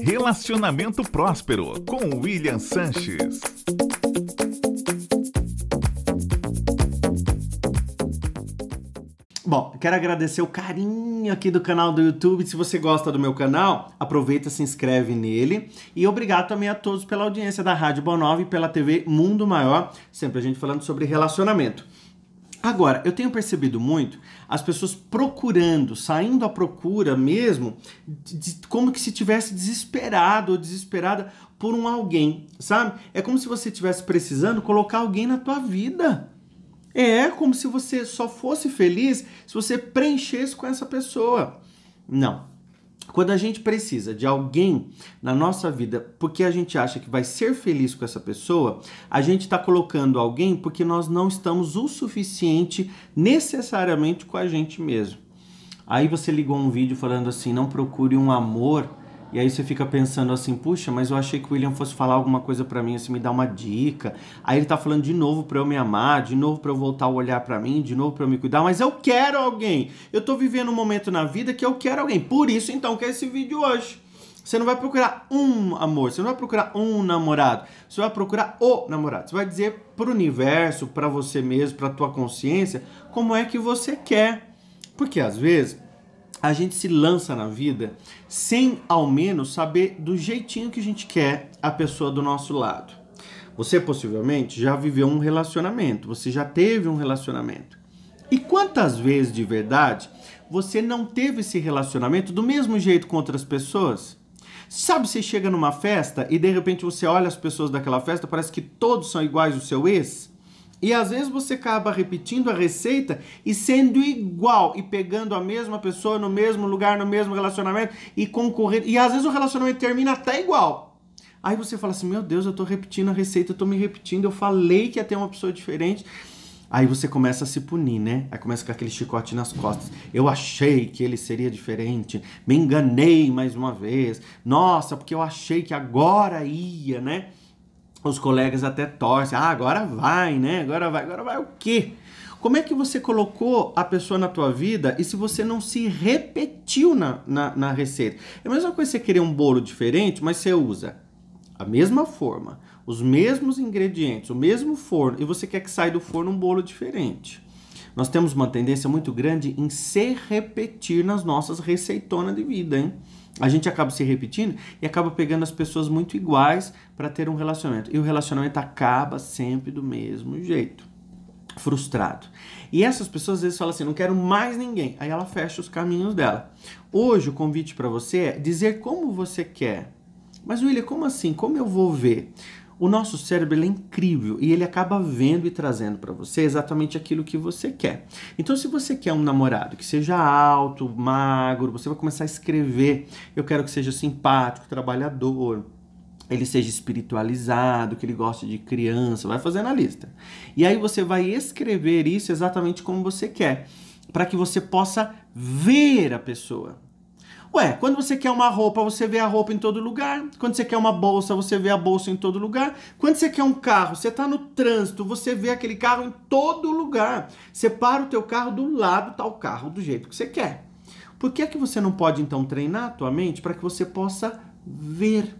Relacionamento Próspero com William Sanches. Bom, quero agradecer o carinho aqui do canal do YouTube. Se você gosta do meu canal, aproveita, se inscreve nele. E obrigado também a todos pela audiência da Rádio Boa 9 e pela TV Mundo Maior, sempre a gente falando sobre relacionamento. Agora, eu tenho percebido muito as pessoas procurando, saindo à procura mesmo, de, de, como que se tivesse desesperado ou desesperada por um alguém, sabe? É como se você estivesse precisando colocar alguém na tua vida. É como se você só fosse feliz se você preenchesse com essa pessoa. Não, quando a gente precisa de alguém na nossa vida porque a gente acha que vai ser feliz com essa pessoa, a gente está colocando alguém porque nós não estamos o suficiente necessariamente com a gente mesmo. Aí você ligou um vídeo falando assim: não procure um amor e aí você fica pensando assim, puxa, mas eu achei que o William fosse falar alguma coisa para mim, assim, me dar uma dica. Aí ele tá falando de novo para eu me amar, de novo para eu voltar a olhar para mim, de novo para eu me cuidar, mas eu quero alguém. Eu tô vivendo um momento na vida que eu quero alguém. Por isso então que é esse vídeo hoje. Você não vai procurar um amor, você não vai procurar um namorado, você vai procurar o namorado. Você vai dizer pro universo, para você mesmo, para tua consciência, como é que você quer. Porque às vezes a gente se lança na vida sem ao menos saber do jeitinho que a gente quer a pessoa do nosso lado. Você possivelmente já viveu um relacionamento, você já teve um relacionamento. E quantas vezes de verdade você não teve esse relacionamento do mesmo jeito com outras pessoas? Sabe, você chega numa festa e de repente você olha as pessoas daquela festa, parece que todos são iguais ao seu ex? E às vezes você acaba repetindo a receita e sendo igual e pegando a mesma pessoa no mesmo lugar, no mesmo relacionamento e concorrendo. E às vezes o relacionamento termina até igual. Aí você fala assim: "Meu Deus, eu tô repetindo a receita, eu tô me repetindo, eu falei que ia ter uma pessoa diferente". Aí você começa a se punir, né? Aí começa com aquele chicote nas costas. Eu achei que ele seria diferente, me enganei mais uma vez. Nossa, porque eu achei que agora ia, né? os colegas até torcem. Ah, agora vai, né? Agora vai. Agora vai o quê? Como é que você colocou a pessoa na tua vida e se você não se repetiu na, na, na receita? É a mesma coisa você querer um bolo diferente, mas você usa a mesma forma, os mesmos ingredientes, o mesmo forno, e você quer que saia do forno um bolo diferente nós temos uma tendência muito grande em se repetir nas nossas receitonas de vida, hein? A gente acaba se repetindo e acaba pegando as pessoas muito iguais para ter um relacionamento. E o relacionamento acaba sempre do mesmo jeito, frustrado. E essas pessoas às vezes falam assim: não quero mais ninguém. Aí ela fecha os caminhos dela. Hoje o convite para você é dizer como você quer. Mas, William, como assim? Como eu vou ver? O nosso cérebro é incrível e ele acaba vendo e trazendo para você exatamente aquilo que você quer. Então, se você quer um namorado que seja alto, magro, você vai começar a escrever: eu quero que seja simpático, trabalhador, ele seja espiritualizado, que ele goste de criança, vai fazendo a lista. E aí você vai escrever isso exatamente como você quer, para que você possa ver a pessoa. Ué, quando você quer uma roupa, você vê a roupa em todo lugar. Quando você quer uma bolsa, você vê a bolsa em todo lugar. Quando você quer um carro, você está no trânsito, você vê aquele carro em todo lugar. Separa o teu carro do lado, tá o carro do jeito que você quer. Por que é que você não pode então treinar a tua mente para que você possa ver?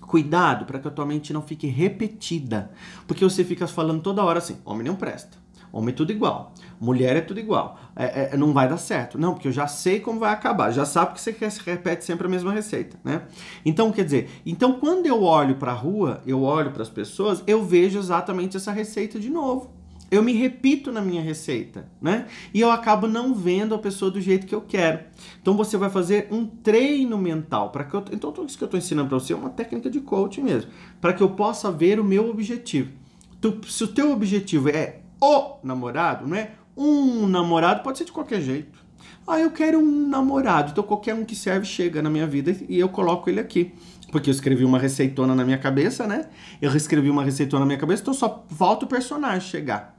Cuidado para que a tua mente não fique repetida, porque você fica falando toda hora assim: homem não presta Homem é tudo igual. Mulher é tudo igual. É, é, é, não vai dar certo. Não, porque eu já sei como vai acabar. Já sabe que você repete sempre a mesma receita, né? Então, quer dizer, então quando eu olho para a rua, eu olho para as pessoas, eu vejo exatamente essa receita de novo. Eu me repito na minha receita, né? E eu acabo não vendo a pessoa do jeito que eu quero. Então você vai fazer um treino mental para que eu, então tudo isso que eu estou ensinando para você é uma técnica de coaching mesmo, para que eu possa ver o meu objetivo. Tu, se o teu objetivo é o namorado, não é um namorado, pode ser de qualquer jeito. Ah, eu quero um namorado, então qualquer um que serve chega na minha vida e eu coloco ele aqui. Porque eu escrevi uma receitona na minha cabeça, né? Eu escrevi uma receitona na minha cabeça, então só falta o personagem chegar.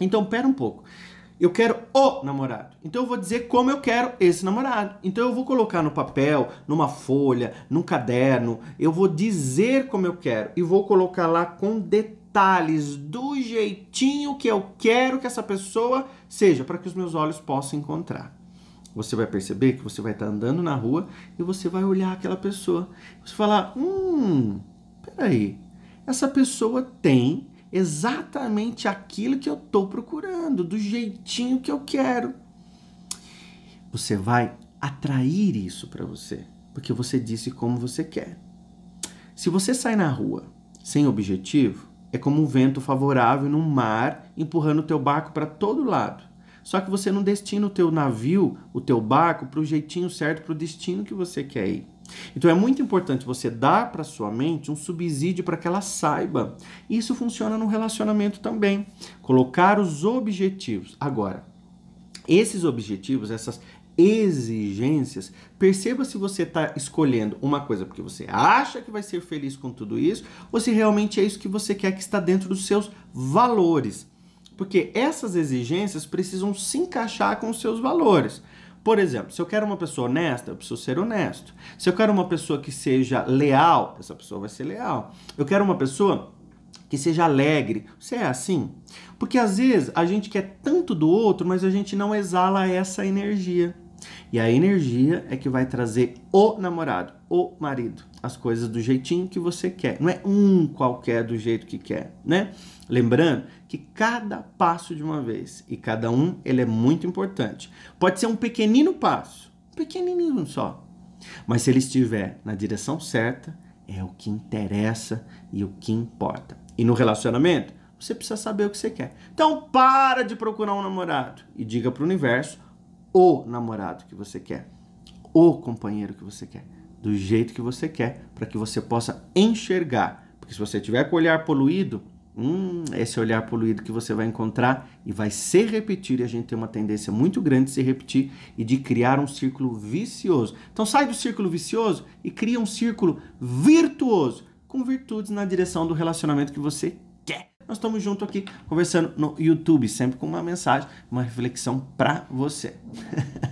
Então, pera um pouco. Eu quero o namorado. Então eu vou dizer como eu quero esse namorado. Então eu vou colocar no papel, numa folha, num caderno. Eu vou dizer como eu quero e vou colocar lá com detalhes detalhes, do jeitinho que eu quero que essa pessoa seja, para que os meus olhos possam encontrar. Você vai perceber que você vai estar andando na rua e você vai olhar aquela pessoa. Você falar: hum, peraí, essa pessoa tem exatamente aquilo que eu estou procurando, do jeitinho que eu quero. Você vai atrair isso para você, porque você disse como você quer. Se você sai na rua sem objetivo, é como um vento favorável num mar empurrando o teu barco para todo lado. Só que você não destina o teu navio, o teu barco, para o jeitinho certo, para o destino que você quer ir. Então é muito importante você dar para sua mente um subsídio para que ela saiba. Isso funciona no relacionamento também. Colocar os objetivos. Agora, esses objetivos, essas, exigências. Perceba se você está escolhendo uma coisa porque você acha que vai ser feliz com tudo isso ou se realmente é isso que você quer que está dentro dos seus valores. Porque essas exigências precisam se encaixar com os seus valores. Por exemplo, se eu quero uma pessoa honesta, eu preciso ser honesto. Se eu quero uma pessoa que seja leal, essa pessoa vai ser leal. Eu quero uma pessoa que seja alegre. Você é assim? Porque às vezes a gente quer tanto do outro, mas a gente não exala essa energia. E a energia é que vai trazer o namorado, o marido, as coisas do jeitinho que você quer. Não é um qualquer do jeito que quer, né? Lembrando que cada passo de uma vez e cada um ele é muito importante. Pode ser um pequenino passo, um pequenininho só. Mas se ele estiver na direção certa, é o que interessa e o que importa. E no relacionamento, você precisa saber o que você quer. Então para de procurar um namorado e diga para o universo o namorado que você quer, o companheiro que você quer, do jeito que você quer, para que você possa enxergar. Porque se você tiver com o olhar poluído, hum, esse olhar poluído que você vai encontrar e vai se repetir, e a gente tem uma tendência muito grande de se repetir e de criar um círculo vicioso. Então sai do círculo vicioso e cria um círculo virtuoso, com virtudes na direção do relacionamento que você nós estamos junto aqui conversando no YouTube, sempre com uma mensagem, uma reflexão para você.